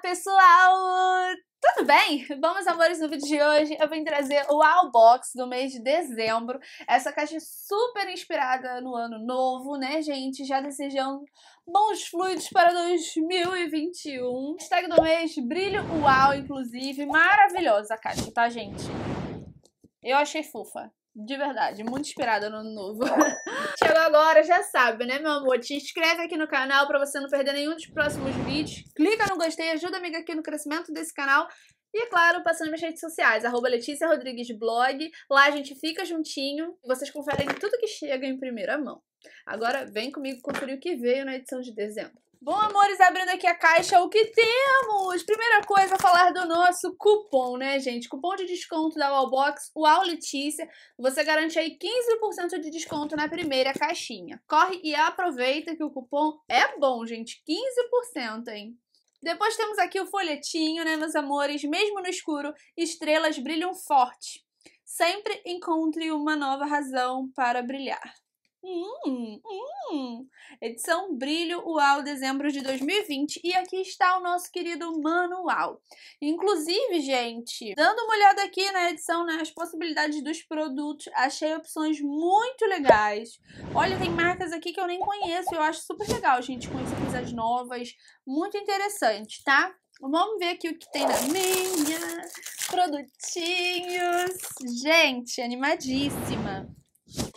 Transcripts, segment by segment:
pessoal! Tudo bem? Bom, meus amores, no vídeo de hoje eu vim trazer o Box do mês de dezembro. Essa caixa é super inspirada no ano novo, né, gente? Já desejando bons fluidos para 2021. Hashtag do mês, brilho uau, inclusive. Maravilhosa a caixa, tá, gente? Eu achei fofa. De verdade, muito inspirada no ano novo. Chegou agora, já sabe, né, meu amor? Te inscreve aqui no canal pra você não perder nenhum dos próximos vídeos. Clica no gostei, ajuda amiga aqui no crescimento desse canal. E, é claro, passando nas minhas redes sociais, arroba Letícia Rodrigues Blog. Lá a gente fica juntinho e vocês conferem tudo que chega em primeira mão. Agora, vem comigo conferir o que veio na edição de dezembro. Bom, amores, abrindo aqui a caixa, o que temos? Primeira coisa, falar do nosso cupom, né, gente? Cupom de desconto da Wallbox, Uau Letícia. Você garante aí 15% de desconto na primeira caixinha. Corre e aproveita que o cupom é bom, gente. 15%, hein? Depois temos aqui o folhetinho, né, meus amores? Mesmo no escuro, estrelas brilham forte. Sempre encontre uma nova razão para brilhar. Hum, hum. Edição Brilho Uau dezembro de 2020 e aqui está o nosso querido manual. Inclusive, gente, dando uma olhada aqui na edição, nas né, possibilidades dos produtos, achei opções muito legais. Olha, tem marcas aqui que eu nem conheço, eu acho super legal, gente, conhecer coisas novas, muito interessante, tá? Vamos ver aqui o que tem na minha. Produtinhos. Gente, animadíssima.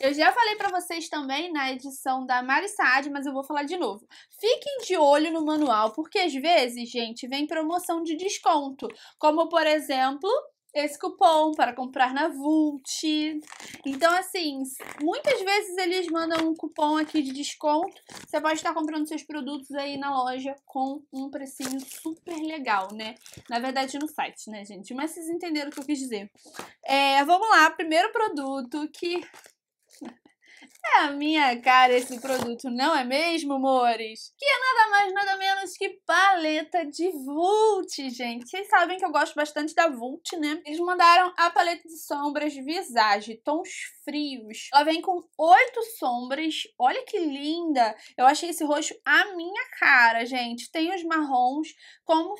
Eu já falei para vocês também na edição da Mari mas eu vou falar de novo. Fiquem de olho no manual, porque às vezes, gente, vem promoção de desconto. Como, por exemplo, esse cupom para comprar na Vult. Então, assim, muitas vezes eles mandam um cupom aqui de desconto. Você pode estar comprando seus produtos aí na loja com um precinho super legal, né? Na verdade, no site, né, gente? Mas vocês entenderam o que eu quis dizer. É, vamos lá, primeiro produto que é a minha cara esse produto, não é mesmo, amores? Que é nada mais, nada menos que paleta de Vult, gente. Vocês sabem que eu gosto bastante da Vult, né? Eles mandaram a paleta de sombras Visage, tons frios. Ela vem com oito sombras. Olha que linda! Eu achei esse roxo a minha cara, gente. Tem os marrons, como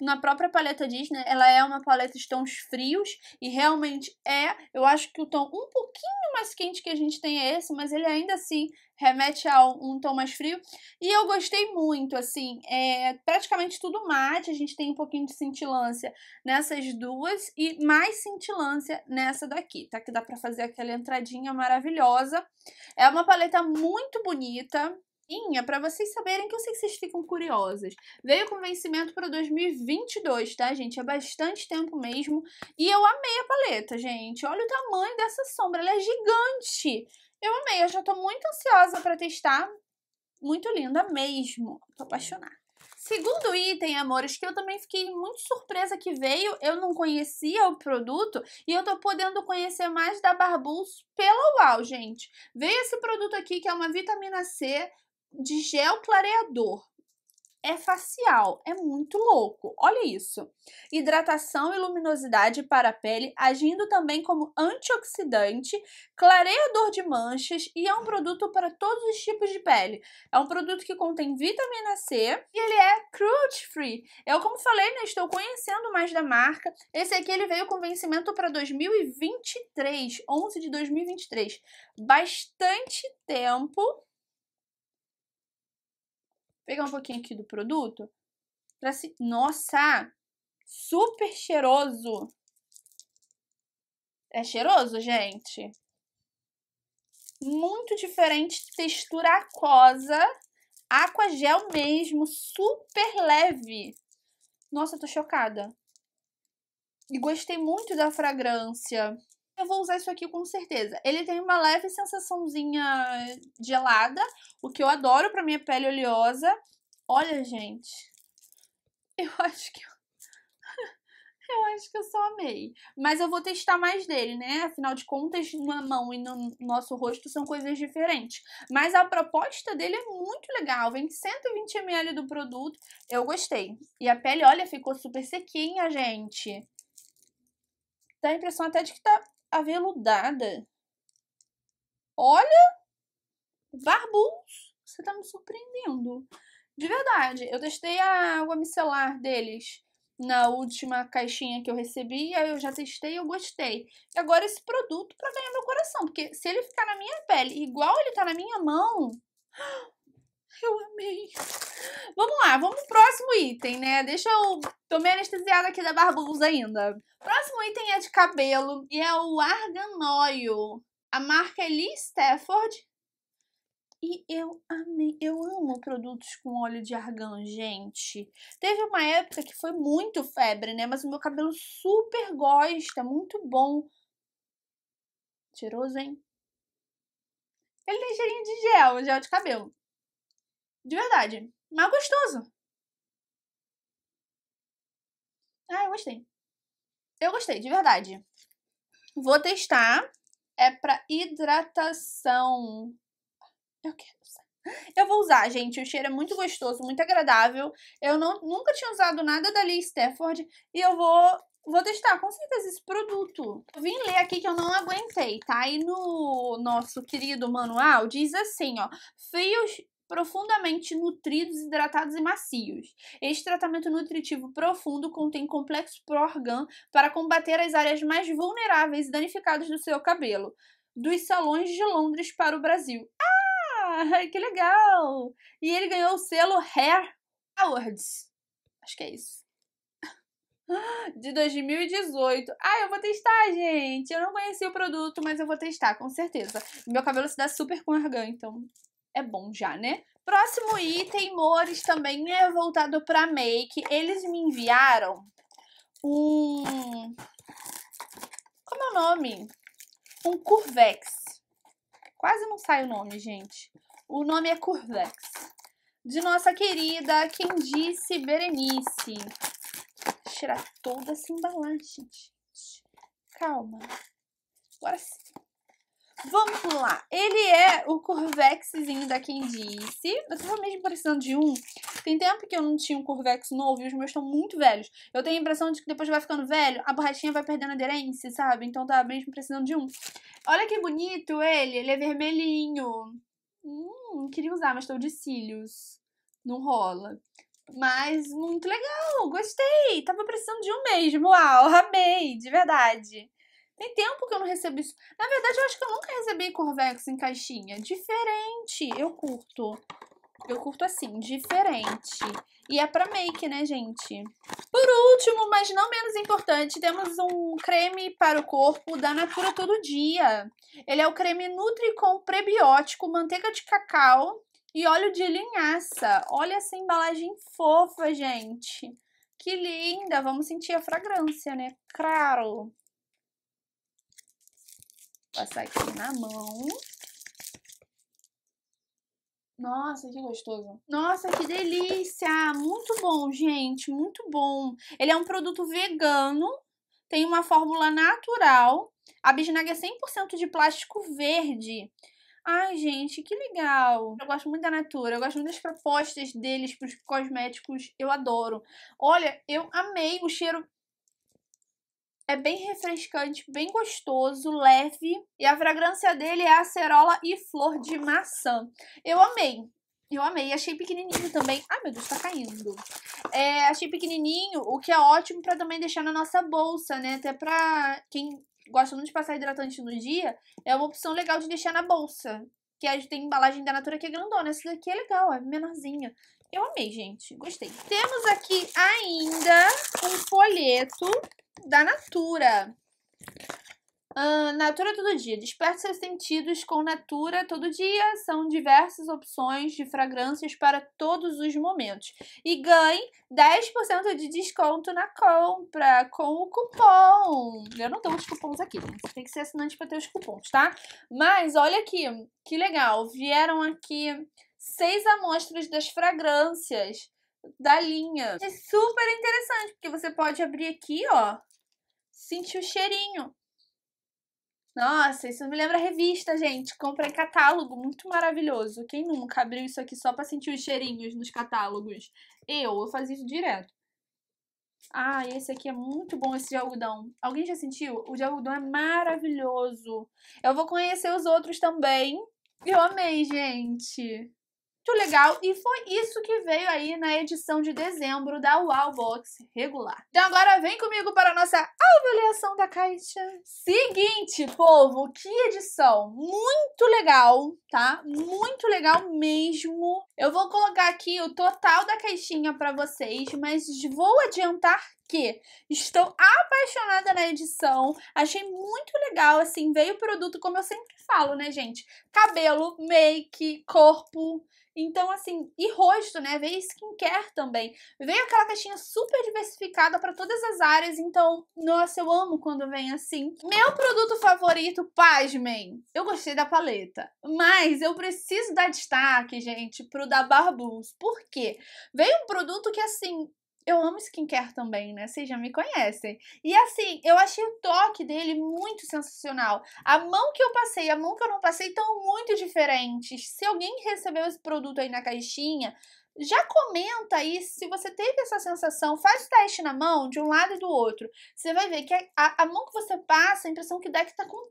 na própria paleta Disney, ela é uma paleta de tons frios e realmente é. Eu acho que o tom um pouquinho mais quente que a gente tem é esse, mas ele ainda assim remete a um tom mais frio. E eu gostei muito, assim, é praticamente tudo mate, a gente tem um pouquinho de cintilância nessas duas e mais cintilância nessa daqui, tá? Que dá pra fazer aquela entradinha maravilhosa. É uma paleta muito bonita, é pra para vocês saberem que eu sei que vocês ficam curiosas. Veio com vencimento para 2022, tá, gente? É bastante tempo mesmo. E eu amei a paleta, gente. Olha o tamanho dessa sombra, ela é gigante. Eu amei, eu já tô muito ansiosa para testar. Muito linda mesmo. Tô apaixonada. Segundo item, amores, que eu também fiquei muito surpresa que veio, eu não conhecia o produto e eu tô podendo conhecer mais da Barbus pela UAU, gente. Veio esse produto aqui que é uma vitamina C de gel clareador. É facial, é muito louco. Olha isso. Hidratação e luminosidade para a pele, agindo também como antioxidante, clareador de manchas e é um produto para todos os tipos de pele. É um produto que contém vitamina C e ele é cruelty free. Eu, como falei, né, estou conhecendo mais da marca. Esse aqui ele veio com vencimento para 2023, 11 de 2023. Bastante tempo pegar um pouquinho aqui do produto. Pra se... Nossa! Super cheiroso! É cheiroso, gente? Muito diferente, textura aquosa. Aqua gel mesmo, super leve. Nossa, tô chocada. E gostei muito da fragrância eu vou usar isso aqui com certeza. Ele tem uma leve sensaçãozinha gelada, o que eu adoro pra minha pele oleosa. Olha, gente, eu acho que eu... acho que eu só amei. Mas eu vou testar mais dele, né? Afinal de contas, na mão e no nosso rosto são coisas diferentes. Mas a proposta dele é muito legal. Vem 120ml do produto. Eu gostei. E a pele, olha, ficou super sequinha, gente. Dá a impressão até de que tá aveludada. Olha! Barbus! Você tá me surpreendendo. De verdade, eu testei a água micelar deles na última caixinha que eu recebi, aí eu já testei, eu gostei. E agora esse produto pra ganhar meu coração, porque se ele ficar na minha pele igual ele tá na minha mão, eu amei. Vamos lá, vamos pro próximo item, né? Deixa eu... Tô meio anestesiada aqui da Barbusa ainda. Próximo item é de cabelo e é o Argan A marca é Lee Stafford. E eu amei, eu amo produtos com óleo de argan, gente. Teve uma época que foi muito febre, né? Mas o meu cabelo super gosta, muito bom. Cheiroso, hein? Ele tem cheirinho de gel, gel de cabelo. De verdade. Mas gostoso. Ah, eu gostei. Eu gostei, de verdade. Vou testar. É pra hidratação. Eu quero usar. Eu vou usar, gente. O cheiro é muito gostoso, muito agradável. Eu não, nunca tinha usado nada da Lee Stafford. E eu vou, vou testar, com certeza, esse produto. Eu vim ler aqui que eu não aguentei, tá? E no nosso querido manual diz assim, ó. Fios profundamente nutridos, hidratados e macios. Este tratamento nutritivo profundo contém complexo pro organ para combater as áreas mais vulneráveis e danificadas do seu cabelo, dos salões de Londres para o Brasil. Ah, que legal! E ele ganhou o selo Hair Awards. Acho que é isso. De 2018. Ah, eu vou testar, gente. Eu não conheci o produto, mas eu vou testar, com certeza. Meu cabelo se dá super com argan, então é bom já, né? Próximo item, Mores, também é voltado para make. Eles me enviaram um... Como é o nome? Um Curvex. Quase não sai o nome, gente. O nome é Curvex. De nossa querida, quem disse, Berenice. Vou tirar toda essa embalagem, gente. Calma. Agora sim. Vamos lá. Ele é o Corvexzinho da quem disse. Eu tava mesmo precisando de um. Tem tempo que eu não tinha um Corvex novo e os meus estão muito velhos. Eu tenho a impressão de que depois vai ficando velho, a borrachinha vai perdendo aderência, sabe? Então tava mesmo precisando de um. Olha que bonito ele. Ele é vermelhinho. Hum, queria usar, mas estou de cílios. Não rola. Mas muito legal, gostei. Tava precisando de um mesmo. Uau, amei, de verdade. Tem tempo que eu não recebo isso. Na verdade, eu acho que eu nunca recebi Corvex em caixinha. Diferente. Eu curto. Eu curto assim, diferente. E é pra make, né, gente? Por último, mas não menos importante, temos um creme para o corpo da Natura Todo Dia. Ele é o creme nutri com Prebiótico, manteiga de cacau e óleo de linhaça. Olha essa embalagem fofa, gente. Que linda! Vamos sentir a fragrância, né? Claro! Passar aqui na mão. Nossa, que gostoso. Nossa, que delícia! Muito bom, gente, muito bom. Ele é um produto vegano, tem uma fórmula natural. A bisnaga é 100% de plástico verde. Ai, gente, que legal. Eu gosto muito da Natura, eu gosto muito das propostas deles para os cosméticos, eu adoro. Olha, eu amei o cheiro é bem refrescante, bem gostoso, leve. E a fragrância dele é acerola e flor de maçã. Eu amei. Eu amei, achei pequenininho também. Ai, meu Deus, tá caindo. É, achei pequenininho, o que é ótimo para também deixar na nossa bolsa, né? Até pra quem gosta muito de passar hidratante no dia, é uma opção legal de deixar na bolsa. Que a é gente tem embalagem da Natura que é grandona. Essa daqui é legal, é menorzinha. Eu amei, gente. Gostei. Temos aqui ainda um folheto da Natura. Uh, natura é todo dia. Desperte seus sentidos com Natura todo dia. São diversas opções de fragrâncias para todos os momentos. E ganhe 10% de desconto na compra com o cupom. Eu não tenho os cupons aqui, né? Você tem que ser assinante para ter os cupons, tá? Mas olha aqui, que legal. Vieram aqui seis amostras das fragrâncias da linha. É super interessante, porque você pode abrir aqui, ó, sentir o cheirinho. Nossa, isso me lembra revista, gente. Comprei catálogo, muito maravilhoso. Quem nunca abriu isso aqui só pra sentir os cheirinhos nos catálogos? Eu, eu fazia isso direto. Ah, esse aqui é muito bom, esse de algodão. Alguém já sentiu? O de algodão é maravilhoso. Eu vou conhecer os outros também. Eu amei, gente. Muito legal, e foi isso que veio aí na edição de dezembro da wallbox Box regular. Então agora vem comigo para a nossa avaliação da caixa. Seguinte, povo, que edição! Muito legal, tá? Muito legal mesmo. Eu vou colocar aqui o total da caixinha para vocês, mas vou adiantar que estou apaixonada na edição, achei muito legal, assim, veio o produto, como eu sempre falo, né, gente? Cabelo, make, corpo, então, assim, e rosto, né? Veio skincare também. Veio aquela caixinha super diversificada para todas as áreas. Então, nossa, eu amo quando vem assim. Meu produto favorito, pasmem. Eu gostei da paleta. Mas eu preciso dar destaque, gente, pro da Barbus. Por quê? Veio um produto que, assim, eu amo skincare também, né? Vocês já me conhecem. E assim, eu achei o toque dele muito sensacional. A mão que eu passei, a mão que eu não passei estão muito diferentes. Se alguém recebeu esse produto aí na caixinha, já comenta aí se você teve essa sensação. Faz o teste na mão, de um lado e do outro. Você vai ver que a, a mão que você passa, a impressão que dá é que tá com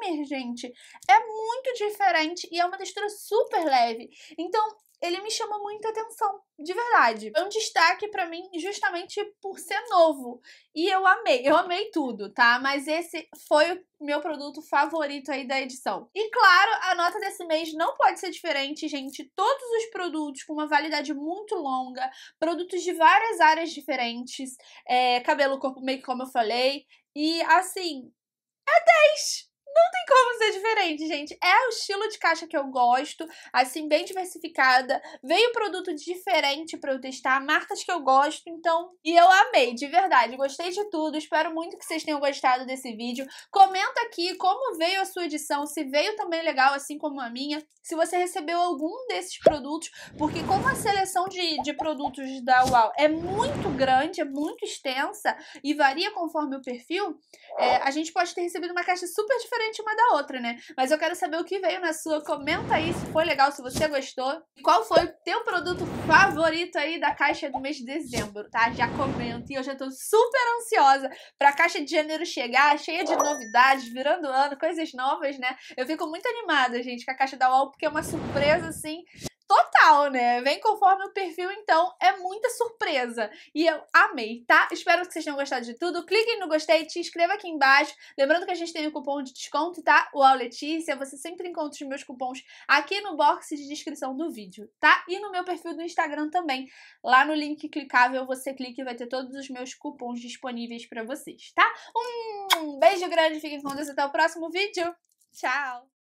primer, gente. É muito diferente e é uma textura super leve. Então, ele me chama muita atenção, de verdade. É um destaque para mim justamente por ser novo. E eu amei, eu amei tudo, tá? Mas esse foi o meu produto favorito aí da edição. E claro, a nota desse mês não pode ser diferente, gente. Todos os produtos com uma validade muito longa, produtos de várias áreas diferentes, é, cabelo, corpo, meio que como eu falei. E assim, é 10! Não tem como ser diferente, gente. É o estilo de caixa que eu gosto, assim, bem diversificada. Veio produto diferente para eu testar, marcas que eu gosto, então. E eu amei, de verdade. Gostei de tudo. Espero muito que vocês tenham gostado desse vídeo. Comenta aqui como veio a sua edição, se veio também legal, assim como a minha. Se você recebeu algum desses produtos, porque como a seleção de, de produtos da UAU é muito grande, é muito extensa e varia conforme o perfil, é, a gente pode ter recebido uma caixa super diferente diferente uma da outra, né? Mas eu quero saber o que veio na sua. Comenta aí se foi legal, se você gostou. Qual foi o teu produto favorito aí da caixa do mês de dezembro, tá? Já comenta. E eu já tô super ansiosa pra caixa de janeiro chegar, cheia de novidades, virando ano, coisas novas, né? Eu fico muito animada, gente, com a caixa da UOL, porque é uma surpresa, assim, total, né? Vem conforme o perfil, então é muita surpresa. E eu amei, tá? Espero que vocês tenham gostado de tudo. Cliquem no gostei, te inscreva aqui embaixo. Lembrando que a gente tem o cupom de desconto, tá? O Letícia, você sempre encontra os meus cupons aqui no box de descrição do vídeo, tá? E no meu perfil do Instagram também. Lá no link clicável você clica e vai ter todos os meus cupons disponíveis para vocês, tá? Um beijo grande, fiquem com Deus até o próximo vídeo. Tchau!